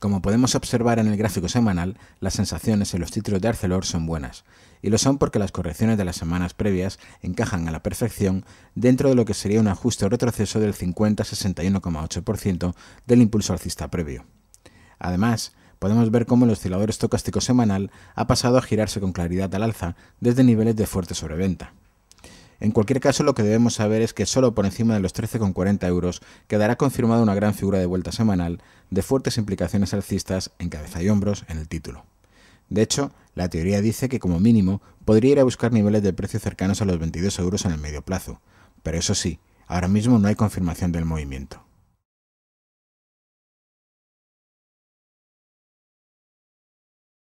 Como podemos observar en el gráfico semanal, las sensaciones en los títulos de Arcelor son buenas, y lo son porque las correcciones de las semanas previas encajan a la perfección dentro de lo que sería un ajuste o retroceso del 50-61,8% del impulso alcista previo. Además, podemos ver cómo el oscilador estocástico semanal ha pasado a girarse con claridad al alza desde niveles de fuerte sobreventa. En cualquier caso, lo que debemos saber es que solo por encima de los 13,40 euros quedará confirmada una gran figura de vuelta semanal de fuertes implicaciones alcistas en cabeza y hombros en el título. De hecho, la teoría dice que como mínimo podría ir a buscar niveles de precio cercanos a los 22 euros en el medio plazo, pero eso sí, ahora mismo no hay confirmación del movimiento.